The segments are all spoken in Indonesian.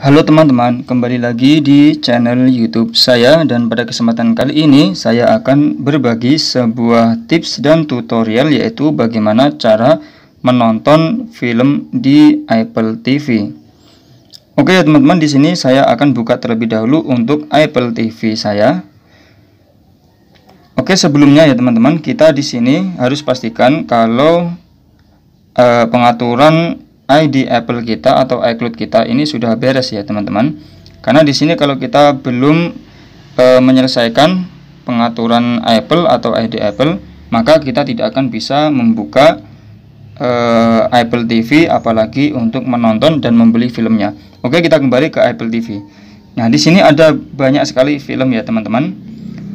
Halo teman-teman, kembali lagi di channel YouTube saya dan pada kesempatan kali ini saya akan berbagi sebuah tips dan tutorial yaitu bagaimana cara menonton film di Apple TV. Oke ya teman-teman, di sini saya akan buka terlebih dahulu untuk Apple TV saya. Oke, sebelumnya ya teman-teman, kita di sini harus pastikan kalau eh, pengaturan ID Apple kita atau iCloud kita ini sudah beres ya teman-teman karena di sini kalau kita belum e, menyelesaikan pengaturan Apple atau ID Apple maka kita tidak akan bisa membuka e, Apple TV apalagi untuk menonton dan membeli filmnya Oke kita kembali ke Apple TV Nah di sini ada banyak sekali film ya teman-teman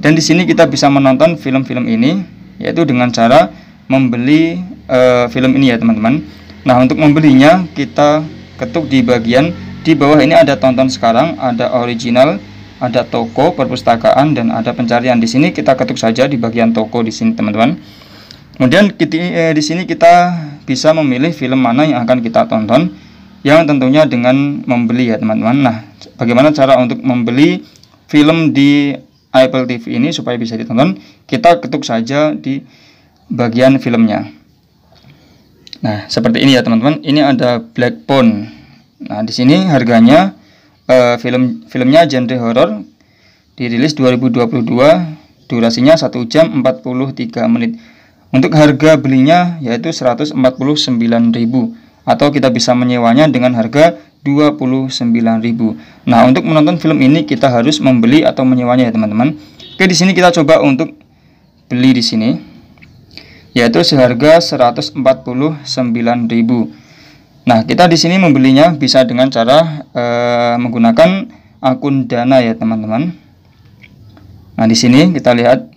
dan di sini kita bisa menonton film-film ini yaitu dengan cara membeli e, film ini ya teman-teman Nah, untuk membelinya kita ketuk di bagian di bawah ini ada tonton sekarang, ada original, ada toko, perpustakaan dan ada pencarian. Di sini kita ketuk saja di bagian toko di sini, teman-teman. Kemudian eh, di sini kita bisa memilih film mana yang akan kita tonton yang tentunya dengan membeli ya, teman-teman. Nah, bagaimana cara untuk membeli film di Apple TV ini supaya bisa ditonton? Kita ketuk saja di bagian filmnya. Nah, seperti ini ya teman-teman. Ini ada black Pond. Nah, di sini harganya uh, film filmnya genre horor dirilis 2022, durasinya 1 jam 43 menit. Untuk harga belinya yaitu 149.000 atau kita bisa menyewanya dengan harga 29.000. Nah, untuk menonton film ini kita harus membeli atau menyewanya ya, teman-teman. Oke, di sini kita coba untuk beli di sini yaitu seharga 149.000. Nah, kita di sini membelinya bisa dengan cara e, menggunakan akun Dana ya, teman-teman. Nah, di sini kita lihat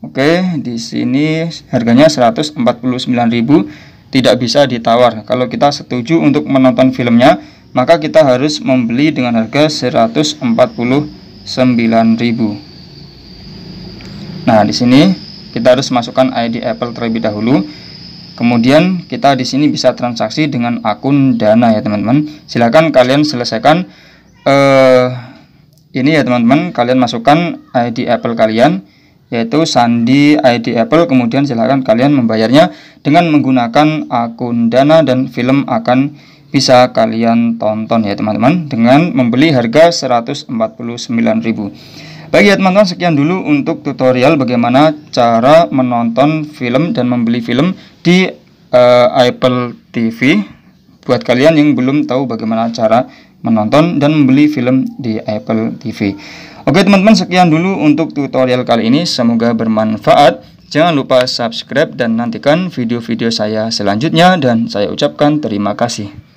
Oke, di sini harganya 149.000 tidak bisa ditawar. Kalau kita setuju untuk menonton filmnya, maka kita harus membeli dengan harga 149.000. Nah, di sini kita harus masukkan ID Apple terlebih dahulu kemudian kita di sini bisa transaksi dengan akun dana ya teman-teman Silakan kalian selesaikan eh, ini ya teman-teman kalian masukkan ID Apple kalian yaitu sandi ID Apple kemudian silakan kalian membayarnya dengan menggunakan akun dana dan film akan bisa kalian tonton ya teman-teman dengan membeli harga 149.000 Baik ya teman-teman, sekian dulu untuk tutorial bagaimana cara menonton film dan membeli film di uh, Apple TV. Buat kalian yang belum tahu bagaimana cara menonton dan membeli film di Apple TV. Oke teman-teman, sekian dulu untuk tutorial kali ini. Semoga bermanfaat. Jangan lupa subscribe dan nantikan video-video saya selanjutnya dan saya ucapkan terima kasih.